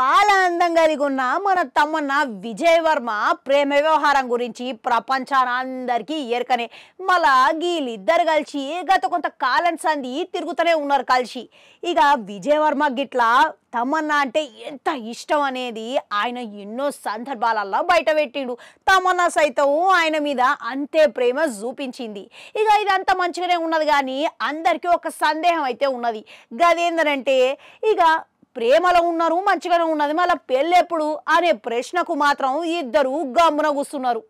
పాల ఉన్న మన తమ్మన్న విజయ్ వర్మ ప్రేమ వ్యవహారం గురించి ప్రపంచాన్ని అందరికీ ఏరకనే మళ్ళా వీళ్ళిద్దరు కలిసి గత కొంత కాలం సంది తిరుగుతూనే ఉన్నారు కలిసి ఇక విజయ్ వర్మ గిట్లా తమన్నా అంటే ఎంత ఇష్టం అనేది ఆయన ఎన్నో సందర్భాలల్లో బయట పెట్టిండు తమన్నా సైతం ఆయన మీద అంతే ప్రేమ చూపించింది ఇక ఇదంతా మంచిగానే ఉన్నది కానీ అందరికీ ఒక సందేహం అయితే ఉన్నది గదేందనంటే ఇక ప్రేమలో ఉన్నారు మంచిగానే ఉన్నది మళ్ళీ పెళ్ళెప్పుడు అనే ప్రశ్నకు మాత్రం ఇద్దరు గమ్మున కూస్తున్నారు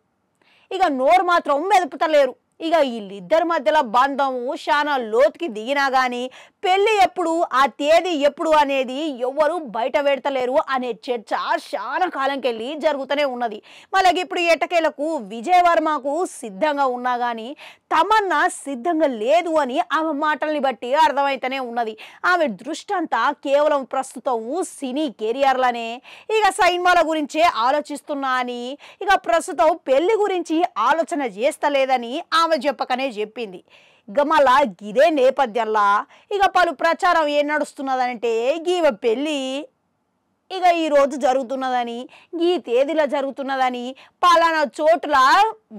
ఇక నోరు మాత్రం మెదుపుతలేరు ఇక వీళ్ళిద్దరి మధ్యలో బంధము చాలా లోతుకి దిగినా కానీ పెళ్ళి ఎప్పుడు ఆ తేదీ ఎప్పుడు అనేది ఎవ్వరు బయట పెడతలేరు అనే చర్చ చాలా కాలంకెళ్ళి జరుగుతూనే ఉన్నది మళ్ళీ ఇప్పుడు ఎటకేలకు విజయవర్మకు సిద్ధంగా ఉన్నా కానీ తమన్నా సిద్ధంగా లేదు అని ఆమె మాటల్ని బట్టి అర్థమైతేనే ఉన్నది ఆమె దృష్టి కేవలం ప్రస్తుతం సినీ కెరియర్లనే ఇక సైన్మాల గురించే ఆలోచిస్తున్నా అని ఇక ప్రస్తుతం పెళ్లి గురించి ఆలోచన చేస్తలేదని ఆ ఆమె చెప్పకనే చెప్పింది ఇక మళ్ళా ఇదే నేపథ్యంలా ఇక పలు ప్రచారం ఏం నడుస్తున్నదంటే గీవ పెళ్ళి ఇక ఈరోజు జరుగుతున్నదని ఈ తేదీలో జరుగుతున్నదని పలానా చోట్ల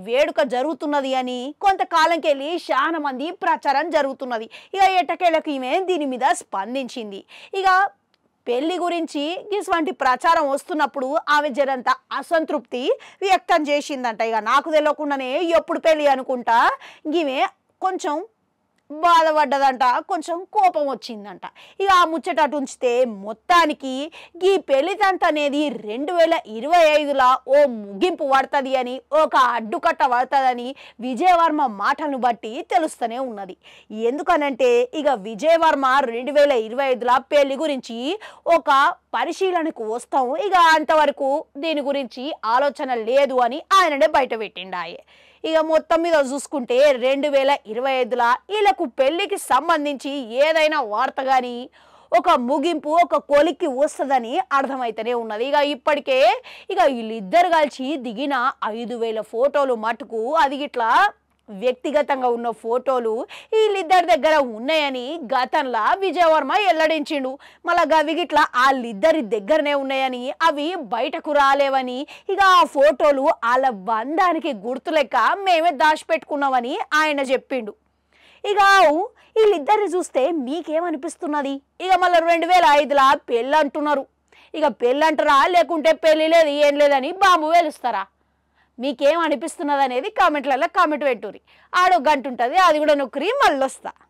వేడుక జరుగుతున్నది అని కొంతకాలంకెళ్ళి చాలా మంది ప్రచారం జరుగుతున్నది ఇక ఎట్టకేళ్ళకి ఈమె దీని మీద స్పందించింది ఇక పెళ్లి గురించి ఇటువంటి ప్రచారం వస్తున్నప్పుడు ఆమె జరంత అసంతృప్తి వ్యక్తం చేసిందంట ఇక నాకు తెలియకుండానే ఎప్పుడు పెళ్ళి అనుకుంటా ఇవే కొంచెం బాధపడ్డదంట కొంచెం కోపం వచ్చిందంట ఇక ఆ ముచ్చట అటు ఉంచితే మొత్తానికి ఈ పెళ్లితంత అనేది రెండు వేల ఇరవై ఐదులా ఓ ముగింపు పడుతుంది అని ఒక అడ్డుకట్ట పడుతుందని విజయవర్మ మాటలను బట్టి తెలుస్తూనే ఉన్నది ఎందుకనంటే ఇక విజయవర్మ రెండు వేల ఇరవై ఐదులా పెళ్లి గురించి ఒక పరిశీలనకు వస్తాం ఇక అంతవరకు దీని గురించి ఆలోచన లేదు అని ఆయననే బయట పెట్టిండాయే ఇక మొత్తం మీద చూసుకుంటే రెండు వేల ఇరవై ఐదులో వీళ్ళకు పెళ్లికి సంబంధించి ఏదైనా వార్త కానీ ఒక ముగింపు ఒక కొలిక్కి వస్తుందని అర్థమైతేనే ఉన్నది ఇక ఇప్పటికే ఇక వీళ్ళిద్దరు కలిసి దిగిన ఐదు వేల ఫోటోలు మటుకు అది ఇట్లా వ్యక్తిగతంగా ఉన్న ఫోటోలు వీళ్ళిద్దరి దగ్గర ఉన్నాయని గతంలో విజయవర్మ వెల్లడించిండు మళ్ళా గవిగిట్ల వాళ్ళిద్దరి దగ్గరనే ఉన్నాయని అవి బయటకు రాలేవని ఇక ఆ ఫోటోలు వాళ్ళ బంధానికి గుర్తు లెక్క మేమే దాచిపెట్టుకున్నామని ఆయన చెప్పిండు ఇక వీళ్ళిద్దరిని చూస్తే మీకేమనిపిస్తున్నది ఇక మళ్ళీ రెండు వేల ఐదులా పెళ్ళి అంటున్నారు ఇక పెళ్ళంటారా లేకుంటే పెళ్ళి లేదు ఏం లేదని బాంబు వేలుస్తారా మీకేం అనిపిస్తున్నది అనేది కామెంట్లలో కామెంట్ పెట్టుర్రి ఆడో గంట ఉంటుంది అది కూడా నొక్కరి మళ్ళీ వస్తాను